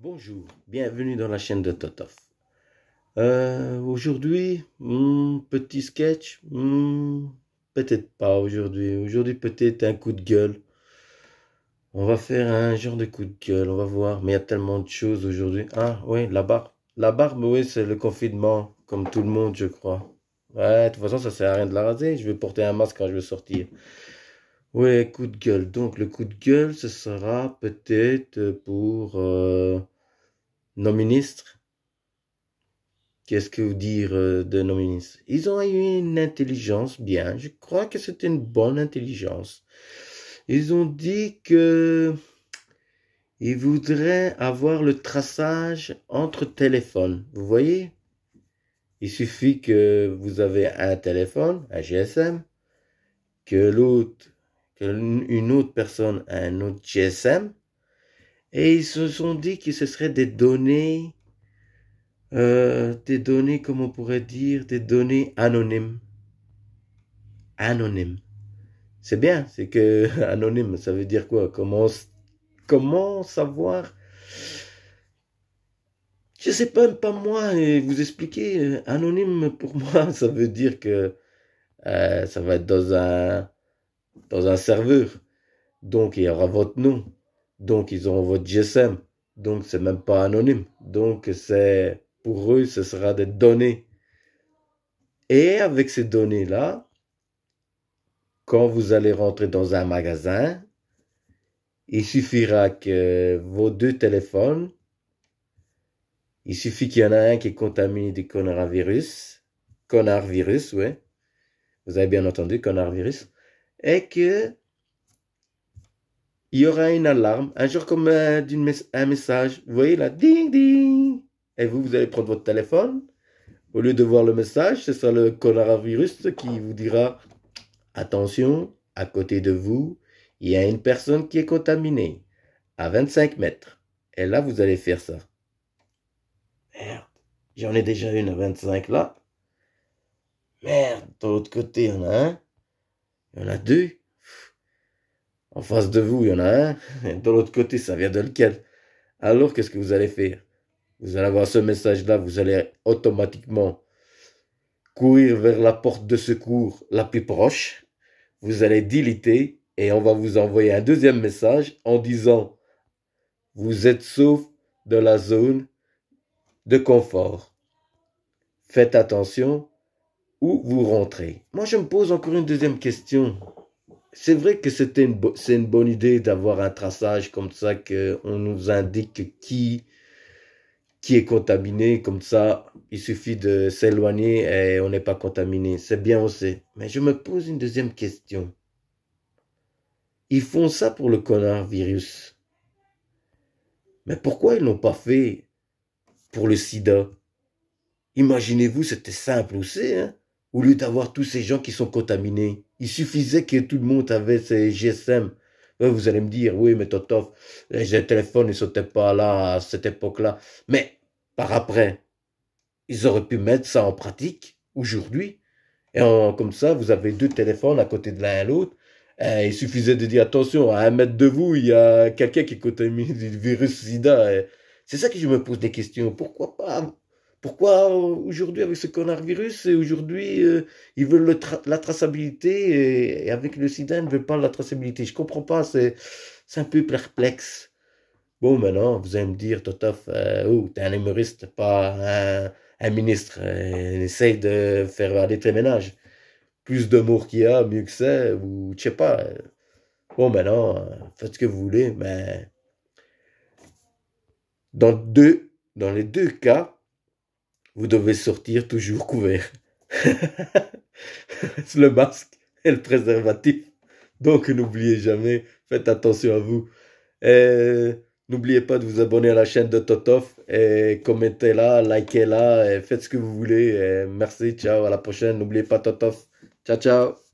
Bonjour, bienvenue dans la chaîne de Totov. Euh, aujourd'hui, hmm, petit sketch, hmm, peut-être pas aujourd'hui. Aujourd'hui, peut-être un coup de gueule. On va faire un genre de coup de gueule, on va voir. Mais il y a tellement de choses aujourd'hui. Ah, oui, la barbe. La barbe, oui, c'est le confinement, comme tout le monde, je crois. Ouais, de toute façon, ça sert à rien de la raser. Je vais porter un masque quand je vais sortir. Oui, coup de gueule. Donc le coup de gueule, ce sera peut-être pour euh, nos ministres. Qu'est-ce que vous dire euh, de nos ministres Ils ont eu une intelligence bien. Je crois que c'est une bonne intelligence. Ils ont dit que ils voudraient avoir le traçage entre téléphones. Vous voyez Il suffit que vous avez un téléphone, un GSM, que l'autre une autre personne un autre GSM. Et ils se sont dit que ce serait des données, euh, des données, comme on pourrait dire, des données anonymes. Anonymes. C'est bien, c'est que anonyme, ça veut dire quoi comment, comment savoir je sais pas, pas moi, vous expliquer, euh, anonyme pour moi, ça veut dire que euh, ça va être dans un, dans un serveur. Donc, il y aura votre nom. Donc, ils auront votre GSM. Donc, c'est même pas anonyme. Donc, c'est, pour eux, ce sera des données. Et avec ces données-là, quand vous allez rentrer dans un magasin, il suffira que vos deux téléphones, il suffit qu'il y en a un qui est contaminé du coronavirus, connard virus, oui Vous avez bien entendu, coronavirus. virus et que il y aura une alarme, un jour comme euh, un, un message. Vous voyez là, ding ding. Et vous, vous allez prendre votre téléphone. Au lieu de voir le message, ce sera le coronavirus qui vous dira attention, à côté de vous, il y a une personne qui est contaminée à 25 mètres. Et là, vous allez faire ça. Merde, j'en ai déjà une à 25 là. Merde, de l'autre côté, il y en hein. a il y en a deux. En face de vous, il y en a un. Et de l'autre côté, ça vient de lequel Alors, qu'est-ce que vous allez faire Vous allez avoir ce message-là, vous allez automatiquement courir vers la porte de secours la plus proche. Vous allez diliter et on va vous envoyer un deuxième message en disant Vous êtes sauf de la zone de confort. Faites attention où vous rentrez. Moi, je me pose encore une deuxième question. C'est vrai que c'est une, bonne idée d'avoir un traçage comme ça, qu'on nous indique qui, qui est contaminé. Comme ça, il suffit de s'éloigner et on n'est pas contaminé. C'est bien aussi. Mais je me pose une deuxième question. Ils font ça pour le connard virus. Mais pourquoi ils l'ont pas fait pour le sida Imaginez-vous, c'était simple aussi. Hein? Au lieu d'avoir tous ces gens qui sont contaminés, il suffisait que tout le monde avait ses GSM. Vous allez me dire, oui, mais Totov, les téléphones ne sautaient pas là à cette époque-là. Mais par après, ils auraient pu mettre ça en pratique aujourd'hui. Et comme ça, vous avez deux téléphones à côté de l'un de l'autre. il suffisait de dire attention, à un mètre de vous, il y a quelqu'un qui contamine du virus sida. C'est ça que je me pose des questions. Pourquoi pas pourquoi aujourd'hui, avec ce connard virus, aujourd'hui, euh, ils veulent la traçabilité et, avec le sida, ils ne veulent pas la traçabilité Je comprends pas, c'est un peu perplexe. Bon, maintenant, vous allez me dire, Totof, euh, oh, t'es un humoriste, pas un, ministre. Euh, essaye de faire aller tes ménages. Plus d'amour qu'il y a, mieux que ça. ou je sais pas. Bon, maintenant, faites ce que vous voulez, mais dans, deux, dans les deux cas, vous devez sortir toujours couvert. le masque et le préservatif. Donc n'oubliez jamais, faites attention à vous. n'oubliez pas de vous abonner à la chaîne de Totof et commentez-la, likez-la faites ce que vous voulez. merci, ciao, à la prochaine. N'oubliez pas Totof. Ciao, ciao.